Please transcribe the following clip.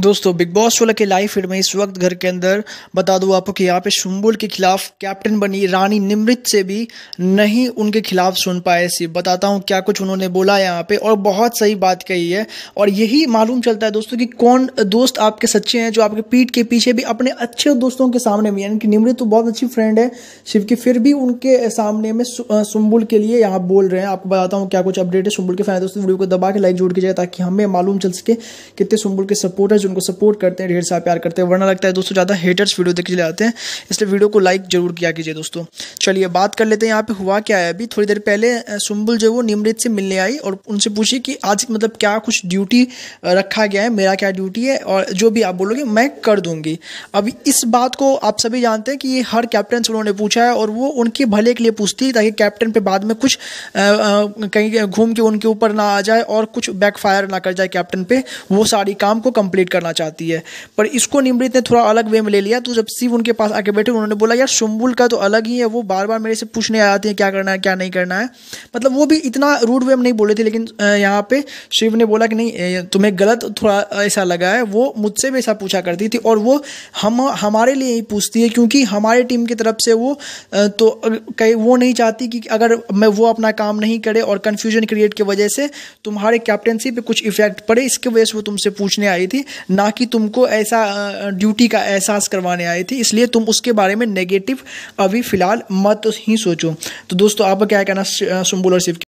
दोस्तों big boss सोलह के लाइव फीड में इस वक्त घर के अंदर बता दूं आपको कि यहाँ पे शुम्बुल के खिलाफ कैप्टन बनी रानी निमृत से भी नहीं उनके खिलाफ सुन पाए सी बताता हूँ क्या कुछ उन्होंने बोला यहाँ पे और बहुत सही बात कही है और यही मालूम चलता है दोस्तों कि कौन दोस्त आपके सच्चे हैं जो आपके पीठ के पीछे भी अपने अच्छे दोस्तों के सामने भी यानी कि निमृत तो बहुत अच्छी फ्रेंड है शिव की फिर भी उनके सामने में शुम्बुल के लिए यहाँ बोल रहे हैं आपको बताता हूँ क्या कुछ अपडेट है सुम्बुल के फैन दोस्तों वीडियो को दबा के लाइक जोड़ के जाए ताकि हमें मालूम चल सके कितने सुम्बुल के सपोर्टर जो उनको सपोर्ट करते हैं ढेर सारा प्यार करते हैं वरना लगता है दोस्तों ज़्यादा हेटर्स वीडियो देखने लिए आते हैं इसलिए वीडियो को लाइक जरूर किया कीजिए दोस्तों चलिए बात कर लेते हैं यहाँ पे हुआ क्या है अभी थोड़ी देर पहले सुम्बुल जो वो निमृत से मिलने आई और उनसे पूछी कि आज मतलब क्या कुछ ड्यूटी रखा गया है मेरा क्या ड्यूटी है और जो भी आप बोलोगे मैं कर दूंगी अब इस बात को आप सभी जानते हैं कि ये हर कैप्टन से उन्होंने पूछा है और वो उनके भले के लिए पूछती है ताकि कैप्टन पे बाद में कुछ कहीं घूम के उनके ऊपर ना आ जाए और कुछ बैकफायर ना कर जाए कैप्टन पे वो सारी काम को कंप्लीट करना चाहती है पर इसको निमृत ने थोड़ा अलग वे में ले लिया तो जब शिव उनके पास आके बैठे उन्होंने बोला यार शुम्बुल का तो अलग ही है वो बार बार मेरे से पूछने आ जाते हैं क्या करना है क्या नहीं करना है मतलब वो भी इतना रूड वे में नहीं बोले थे लेकिन यहाँ पे शिव ने बोला कि नहीं तुम्हें गलत थोड़ा ऐसा लगा है वो मुझसे भी ऐसा पूछा करती थी और वो हम हमारे लिए ही पूछती है क्योंकि हमारे टीम की तरफ से वो तो कई वो नहीं चाहती कि अगर मैं वो अपना काम नहीं करे और कन्फ्यूजन क्रिएट की वजह से तुम्हारे कैप्टनसी पे कुछ इफेक्ट पड़े इसके वजह से वो तुमसे पूछने आई थी ना कि तुमको ऐसा ड्यूटी का एहसास करवाने आए थे इसलिए तुम उसके बारे में नेगेटिव अभी फ़िलहाल मत ही सोचो तो दोस्तों आप क्या कहना सुम्बुल और शिव